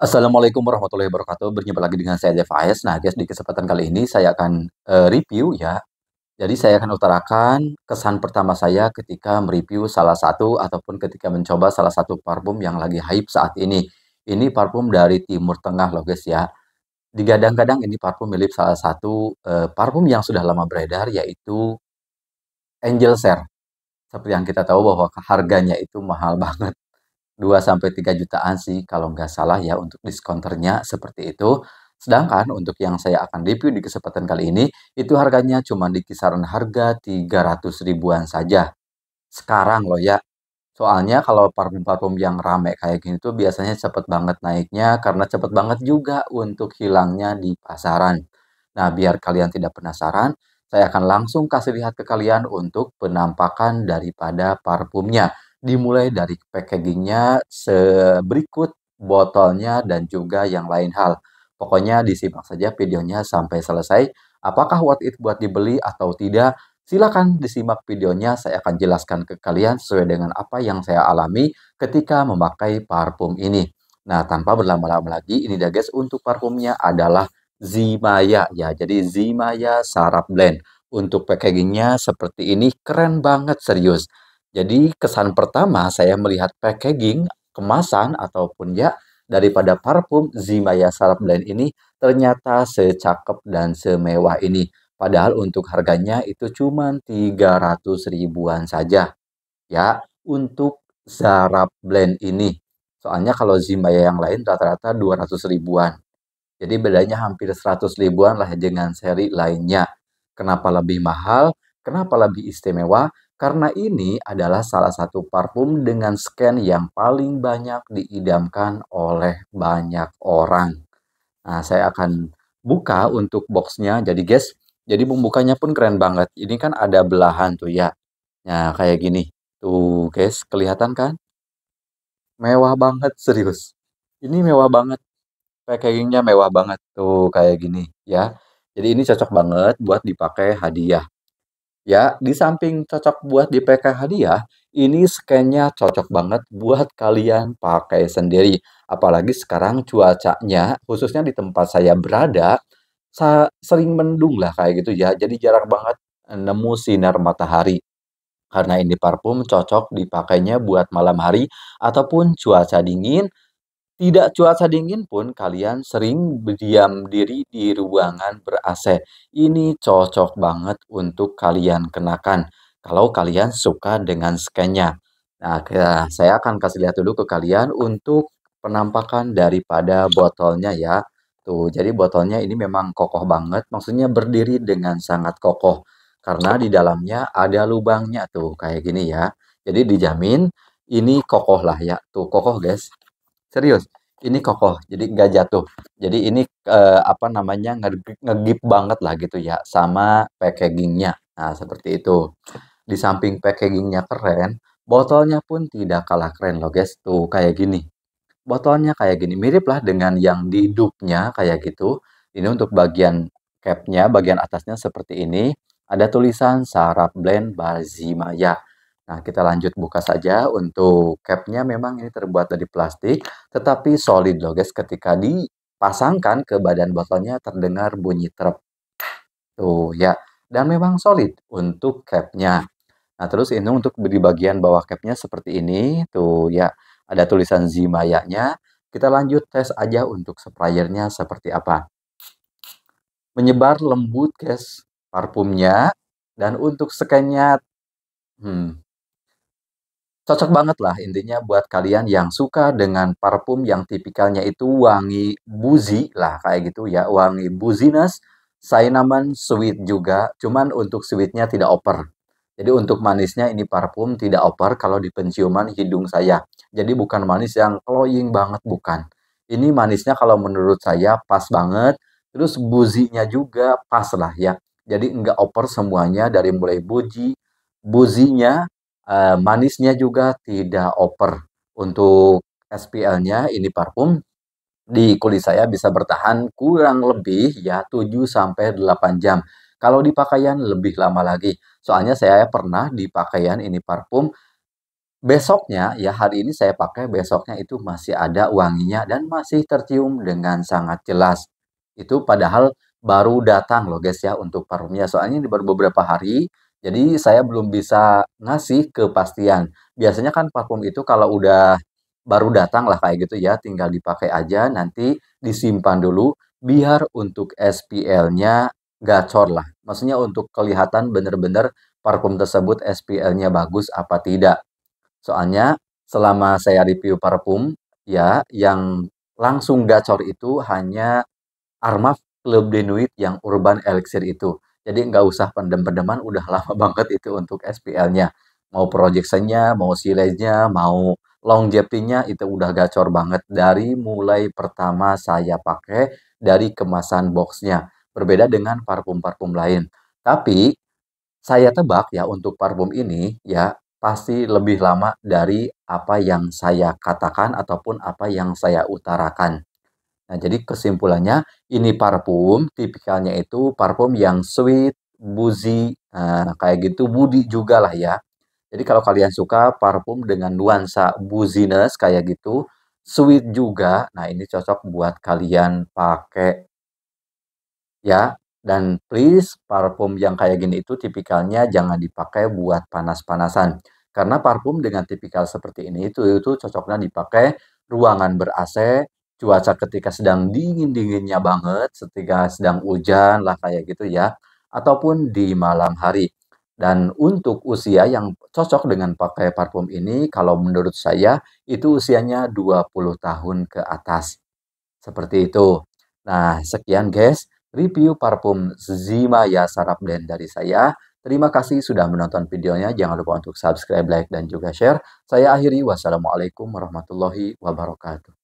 Assalamualaikum warahmatullahi wabarakatuh. Berjumpa lagi dengan saya Dev Nah, guys, di kesempatan kali ini saya akan uh, review ya. Jadi saya akan utarakan kesan pertama saya ketika mereview salah satu ataupun ketika mencoba salah satu parfum yang lagi hype saat ini. Ini parfum dari Timur Tengah loh guys ya. Digadang-gadang ini parfum milik salah satu uh, parfum yang sudah lama beredar yaitu Angel Share. Seperti yang kita tahu bahwa harganya itu mahal banget 2 sampai 3 jutaan sih kalau nggak salah ya untuk diskonternya seperti itu. Sedangkan untuk yang saya akan review di kesempatan kali ini, itu harganya cuma di kisaran harga 300 ribuan saja. Sekarang loh ya. Soalnya kalau parfum-parfum yang rame kayak gini tuh biasanya cepet banget naiknya karena cepet banget juga untuk hilangnya di pasaran. Nah biar kalian tidak penasaran, saya akan langsung kasih lihat ke kalian untuk penampakan daripada parfumnya. Dimulai dari packagingnya, seberikut botolnya, dan juga yang lain hal. Pokoknya disimak saja videonya sampai selesai. Apakah worth it buat dibeli atau tidak? Silakan disimak videonya, saya akan jelaskan ke kalian sesuai dengan apa yang saya alami ketika memakai parfum ini. Nah, tanpa berlama-lama lagi, ini dia guys untuk parfumnya adalah Zimaya ya. Jadi Zimaya Sarap Blend. Untuk packagingnya seperti ini, keren banget serius. Jadi kesan pertama saya melihat packaging, kemasan ataupun ya daripada parfum Zimaya Sarap Blend ini ternyata secakep dan semewah ini. Padahal untuk harganya itu cuma 300 ribuan saja. Ya, untuk Sarap Blend ini. Soalnya kalau Zimaya yang lain rata-rata 200 ribuan. Jadi bedanya hampir 100 ribuan lah dengan seri lainnya. Kenapa lebih mahal? Kenapa lebih istimewa? Karena ini adalah salah satu parfum dengan scan yang paling banyak diidamkan oleh banyak orang. Nah, saya akan buka untuk boxnya. Jadi guys, jadi membukanya pun keren banget. Ini kan ada belahan tuh ya. Nah, kayak gini. Tuh guys, kelihatan kan? Mewah banget, serius. Ini mewah banget. Packagingnya mewah banget. Tuh kayak gini ya. Jadi ini cocok banget buat dipakai hadiah. Ya, di samping cocok buat di PK hadiah, ini scannya cocok banget buat kalian pakai sendiri. Apalagi sekarang cuacanya, khususnya di tempat saya berada, sering mendung lah kayak gitu ya. Jadi jarang banget nemu sinar matahari. Karena ini parfum cocok dipakainya buat malam hari ataupun cuaca dingin tidak cuaca dingin pun kalian sering berdiam diri di ruangan ber-AC. Ini cocok banget untuk kalian kenakan kalau kalian suka dengan skenya. Nah, saya akan kasih lihat dulu ke kalian untuk penampakan daripada botolnya ya. Tuh, jadi botolnya ini memang kokoh banget, maksudnya berdiri dengan sangat kokoh. Karena di dalamnya ada lubangnya tuh, kayak gini ya. Jadi dijamin ini kokoh lah ya. Tuh, kokoh guys serius ini kokoh jadi nggak jatuh jadi ini eh, apa namanya ngegip banget lah gitu ya sama packagingnya nah seperti itu di samping packagingnya keren botolnya pun tidak kalah keren loh guys tuh kayak gini botolnya kayak gini mirip lah dengan yang di dupnya kayak gitu ini untuk bagian capnya bagian atasnya seperti ini ada tulisan sarap blend ya. Nah, kita lanjut buka saja. Untuk capnya memang ini terbuat dari plastik, tetapi solid loh guys. Ketika dipasangkan ke badan botolnya terdengar bunyi trep. Tuh ya. Dan memang solid untuk capnya. Nah, terus ini untuk di bagian bawah capnya seperti ini. Tuh ya. Ada tulisan Zimaya-nya. Kita lanjut tes aja untuk sprayernya seperti apa. Menyebar lembut guys parfumnya. Dan untuk scan-nya, hmm, Cocok banget lah intinya buat kalian yang suka dengan parfum yang tipikalnya itu wangi buzi lah kayak gitu ya. Wangi buziness, cinnamon, sweet juga. Cuman untuk sweetnya tidak oper. Jadi untuk manisnya ini parfum tidak oper kalau di penciuman hidung saya. Jadi bukan manis yang cloying banget, bukan. Ini manisnya kalau menurut saya pas banget. Terus buzinya juga pas lah ya. Jadi enggak oper semuanya dari mulai buji, buzinya, Eh, manisnya juga tidak over untuk SPL-nya ini parfum di kulit saya bisa bertahan kurang lebih ya 7 sampai 8 jam. Kalau di pakaian lebih lama lagi. Soalnya saya pernah di pakaian ini parfum besoknya ya hari ini saya pakai besoknya itu masih ada wanginya dan masih tercium dengan sangat jelas. Itu padahal baru datang loh guys ya untuk parfumnya. Soalnya di baru beberapa hari jadi saya belum bisa ngasih kepastian. Biasanya kan parfum itu kalau udah baru datang lah kayak gitu ya, tinggal dipakai aja nanti disimpan dulu biar untuk SPL-nya gacor lah. Maksudnya untuk kelihatan benar-benar parfum tersebut SPL-nya bagus apa tidak. Soalnya selama saya review parfum ya yang langsung gacor itu hanya Armaf Club Denuit yang Urban Elixir itu. Jadi nggak usah pendem-pendeman, udah lama banget itu untuk SPL-nya. Mau projection-nya, mau silage-nya, mau longevity-nya itu udah gacor banget. Dari mulai pertama saya pakai dari kemasan box-nya. Berbeda dengan parfum-parfum lain. Tapi saya tebak ya untuk parfum ini ya pasti lebih lama dari apa yang saya katakan ataupun apa yang saya utarakan. Nah, jadi kesimpulannya ini parfum tipikalnya itu parfum yang sweet, boozy, nah, kayak gitu budi juga lah ya. Jadi kalau kalian suka parfum dengan nuansa buziness kayak gitu, sweet juga, nah ini cocok buat kalian pakai ya. Dan please parfum yang kayak gini itu tipikalnya jangan dipakai buat panas-panasan. Karena parfum dengan tipikal seperti ini itu itu cocoknya dipakai ruangan ber-AC, cuaca ketika sedang dingin-dinginnya banget, ketika sedang hujan lah kayak gitu ya, ataupun di malam hari. Dan untuk usia yang cocok dengan pakai parfum ini, kalau menurut saya itu usianya 20 tahun ke atas. Seperti itu. Nah, sekian guys, review parfum Zimaya Sarap Blend dari saya. Terima kasih sudah menonton videonya. Jangan lupa untuk subscribe, like, dan juga share. Saya akhiri. Wassalamualaikum warahmatullahi wabarakatuh.